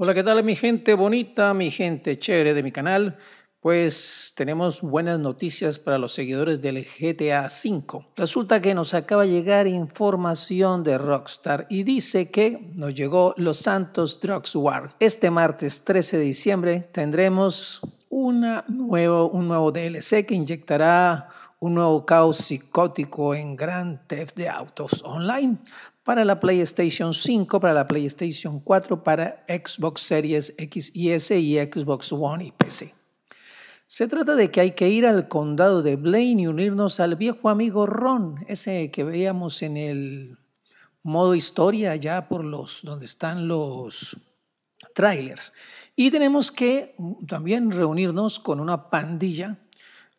Hola, ¿qué tal mi gente bonita, mi gente chévere de mi canal? Pues tenemos buenas noticias para los seguidores del GTA V. Resulta que nos acaba de llegar información de Rockstar y dice que nos llegó Los Santos Drugs War. Este martes 13 de diciembre tendremos nuevo, un nuevo DLC que inyectará un nuevo caos psicótico en Grand Theft de Autos Online para la PlayStation 5, para la PlayStation 4, para Xbox Series X y S y Xbox One y PC. Se trata de que hay que ir al condado de Blaine y unirnos al viejo amigo Ron, ese que veíamos en el modo historia allá por los donde están los trailers. Y tenemos que también reunirnos con una pandilla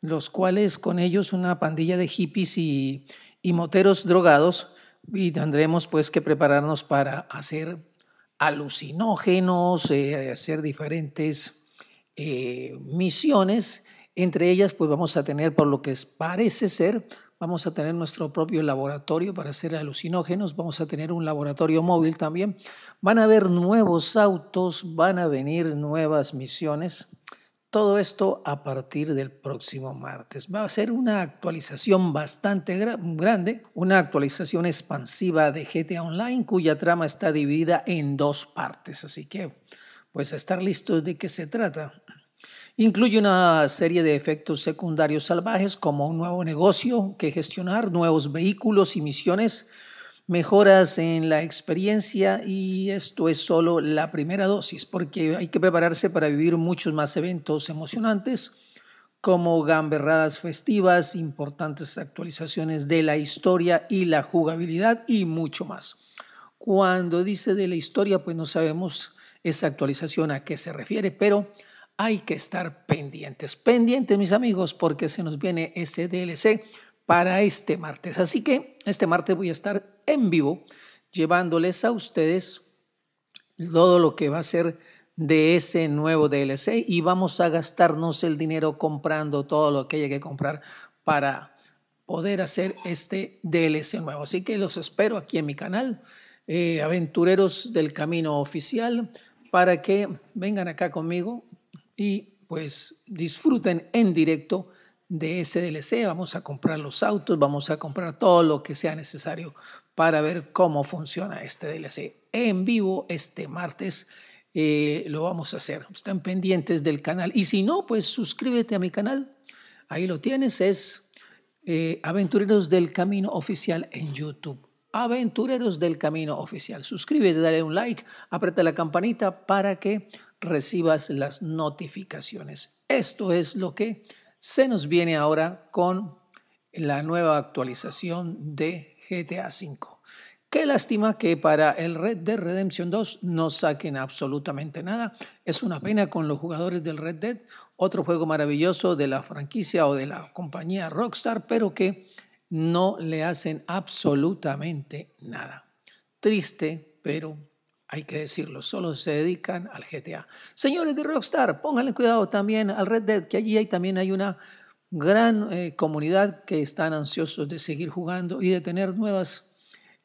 los cuales con ellos una pandilla de hippies y, moteros drogados, y tendremos pues que prepararnos para hacer alucinógenos, eh, hacer diferentes eh, misiones. Entre ellas, pues vamos a tener, por lo que parece ser, vamos a tener nuestro propio laboratorio para hacer alucinógenos, vamos a tener un laboratorio móvil también, van a haber nuevos autos, van a venir nuevas misiones. Todo esto a partir del próximo martes. Va a ser una actualización bastante grande, una actualización expansiva de GTA Online cuya trama está dividida en dos partes. Así que, pues estar listos de qué se trata. Incluye una serie de efectos secundarios salvajes como un nuevo negocio que gestionar, nuevos vehículos y misiones mejoras en la experiencia y esto es solo la primera dosis, porque hay que prepararse para vivir muchos más eventos emocionantes como gamberradas festivas, importantes actualizaciones de la historia y la jugabilidad y mucho más. Cuando dice de la historia, pues no sabemos esa actualización a qué se refiere, pero hay que estar pendientes, pendientes mis amigos, porque se nos viene ese DLC para este martes. Así que este martes voy a estar en vivo llevándoles a ustedes todo lo que va a ser de ese nuevo DLC y vamos a gastarnos el dinero comprando todo lo que haya que comprar para poder hacer este DLC nuevo. Así que los espero aquí en mi canal, eh, Aventureros del Camino Oficial, para que vengan acá conmigo y pues disfruten en directo de ese DLC, vamos a comprar los autos, vamos a comprar todo lo que sea necesario para ver cómo funciona este DLC en vivo este martes. Eh, lo vamos a hacer. Están pendientes del canal. Y si no, pues suscríbete a mi canal. Ahí lo tienes. Es eh, Aventureros del Camino Oficial en YouTube. Aventureros del Camino Oficial. Suscríbete, dale un like, aprieta la campanita para que recibas las notificaciones. Esto es lo que se nos viene ahora con la nueva actualización de GTA V. Qué lástima que para el Red Dead Redemption 2 no saquen absolutamente nada. Es una pena con los jugadores del Red Dead, otro juego maravilloso de la franquicia o de la compañía Rockstar, pero que no le hacen absolutamente nada. Triste, pero hay que decirlo, solo se dedican al GTA. Señores de Rockstar, pónganle cuidado también al Red Dead, que allí hay, también hay una gran eh, comunidad que están ansiosos de seguir jugando y de tener nuevas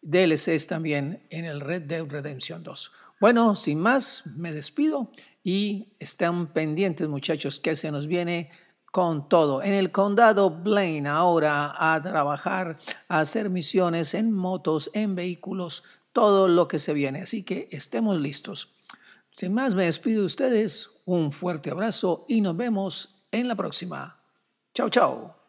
DLCs también en el Red Dead Redemption 2. Bueno, sin más, me despido y estén pendientes muchachos que se nos viene con todo. En el condado Blaine ahora a trabajar, a hacer misiones en motos, en vehículos todo lo que se viene. Así que estemos listos. Sin más, me despido de ustedes. Un fuerte abrazo y nos vemos en la próxima. Chao, chao.